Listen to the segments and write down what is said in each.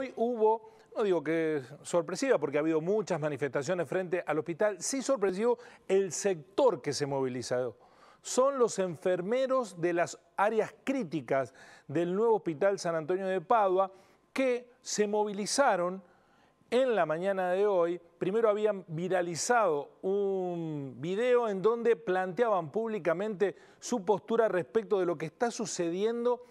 Hoy hubo, no digo que sorpresiva, porque ha habido muchas manifestaciones frente al hospital, sí sorpresivo el sector que se movilizó. Son los enfermeros de las áreas críticas del nuevo hospital San Antonio de Padua que se movilizaron en la mañana de hoy. Primero habían viralizado un video en donde planteaban públicamente su postura respecto de lo que está sucediendo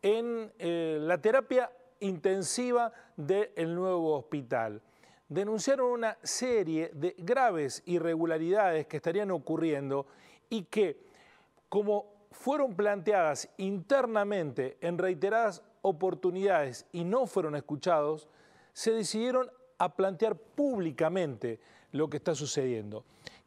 en eh, la terapia intensiva del nuevo hospital. Denunciaron una serie de graves irregularidades que estarían ocurriendo y que, como fueron planteadas internamente en reiteradas oportunidades y no fueron escuchados, se decidieron a plantear públicamente lo que está sucediendo.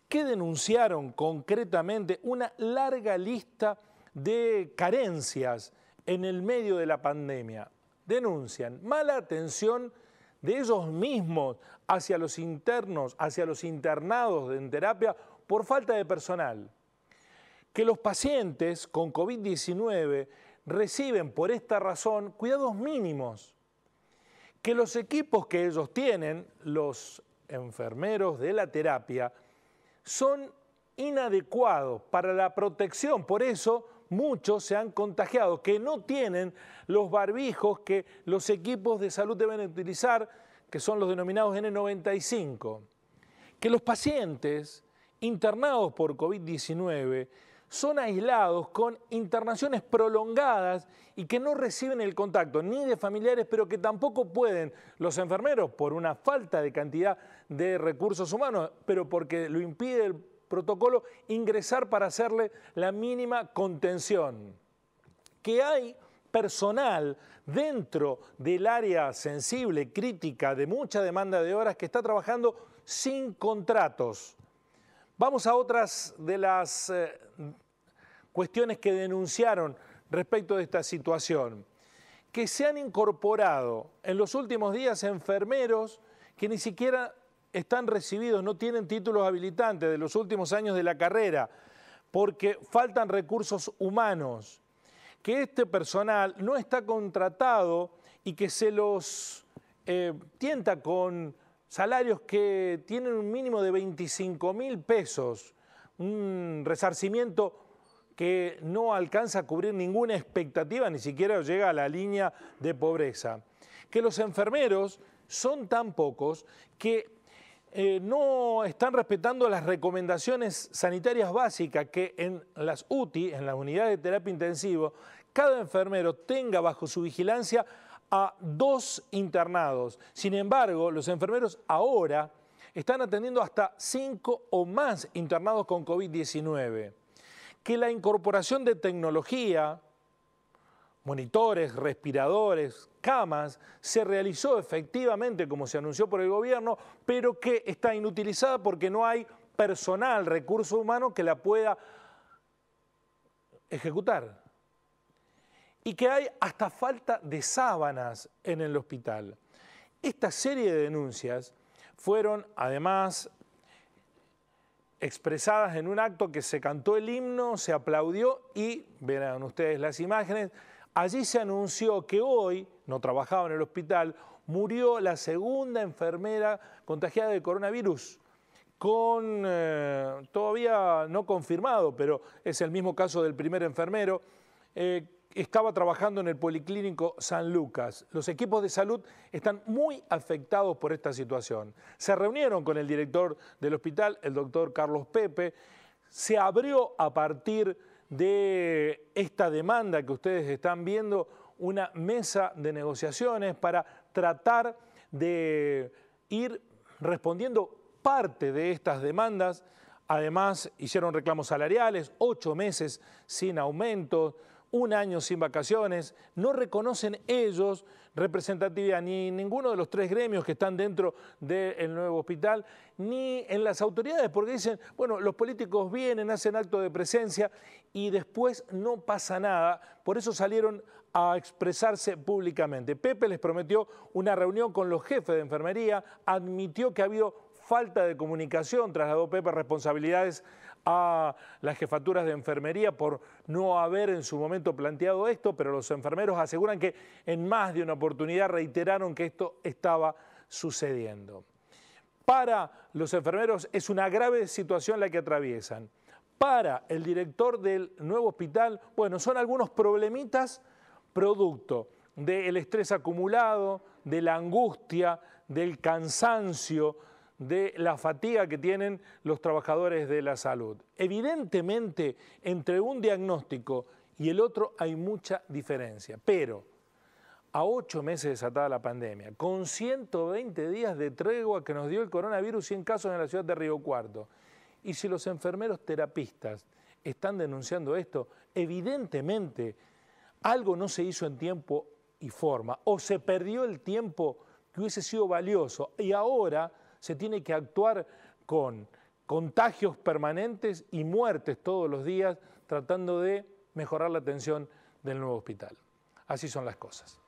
que denunciaron concretamente? Una larga lista de carencias en el medio de la pandemia denuncian mala atención de ellos mismos hacia los internos, hacia los internados en terapia por falta de personal. Que los pacientes con COVID-19 reciben por esta razón cuidados mínimos. Que los equipos que ellos tienen, los enfermeros de la terapia, son inadecuados para la protección. Por eso, muchos se han contagiado, que no tienen los barbijos que los equipos de salud deben utilizar, que son los denominados N95. Que los pacientes internados por COVID-19 son aislados con internaciones prolongadas y que no reciben el contacto ni de familiares, pero que tampoco pueden los enfermeros por una falta de cantidad de recursos humanos, pero porque lo impide el protocolo ingresar para hacerle la mínima contención. Que hay personal dentro del área sensible, crítica, de mucha demanda de horas que está trabajando sin contratos. Vamos a otras de las eh, cuestiones que denunciaron respecto de esta situación. Que se han incorporado en los últimos días enfermeros que ni siquiera están recibidos, no tienen títulos habilitantes de los últimos años de la carrera, porque faltan recursos humanos, que este personal no está contratado y que se los eh, tienta con salarios que tienen un mínimo de 25 mil pesos, un resarcimiento que no alcanza a cubrir ninguna expectativa, ni siquiera llega a la línea de pobreza. Que los enfermeros son tan pocos que eh, no están respetando las recomendaciones sanitarias básicas que en las UTI, en las unidades de terapia intensiva, cada enfermero tenga bajo su vigilancia a dos internados. Sin embargo, los enfermeros ahora están atendiendo hasta cinco o más internados con COVID-19. Que la incorporación de tecnología monitores, respiradores, camas, se realizó efectivamente como se anunció por el gobierno, pero que está inutilizada porque no hay personal, recurso humano que la pueda ejecutar. Y que hay hasta falta de sábanas en el hospital. Esta serie de denuncias fueron además expresadas en un acto que se cantó el himno, se aplaudió y verán ustedes las imágenes, Allí se anunció que hoy, no trabajaba en el hospital, murió la segunda enfermera contagiada de coronavirus, con eh, todavía no confirmado, pero es el mismo caso del primer enfermero. Eh, estaba trabajando en el Policlínico San Lucas. Los equipos de salud están muy afectados por esta situación. Se reunieron con el director del hospital, el doctor Carlos Pepe. Se abrió a partir de esta demanda que ustedes están viendo, una mesa de negociaciones para tratar de ir respondiendo parte de estas demandas. Además, hicieron reclamos salariales, ocho meses sin aumento un año sin vacaciones, no reconocen ellos representatividad ni ninguno de los tres gremios que están dentro del nuevo hospital, ni en las autoridades, porque dicen, bueno, los políticos vienen, hacen acto de presencia y después no pasa nada, por eso salieron a expresarse públicamente. Pepe les prometió una reunión con los jefes de enfermería, admitió que ha habido falta de comunicación, trasladó Pepe responsabilidades a las jefaturas de enfermería por no haber en su momento planteado esto, pero los enfermeros aseguran que en más de una oportunidad reiteraron que esto estaba sucediendo. Para los enfermeros es una grave situación la que atraviesan. Para el director del nuevo hospital, bueno, son algunos problemitas producto del estrés acumulado, de la angustia, del cansancio, de la fatiga que tienen los trabajadores de la salud. Evidentemente, entre un diagnóstico y el otro hay mucha diferencia, pero a ocho meses desatada la pandemia, con 120 días de tregua que nos dio el coronavirus, 100 casos en la ciudad de Río Cuarto, y si los enfermeros terapistas están denunciando esto, evidentemente algo no se hizo en tiempo y forma, o se perdió el tiempo que hubiese sido valioso, y ahora se tiene que actuar con contagios permanentes y muertes todos los días, tratando de mejorar la atención del nuevo hospital. Así son las cosas.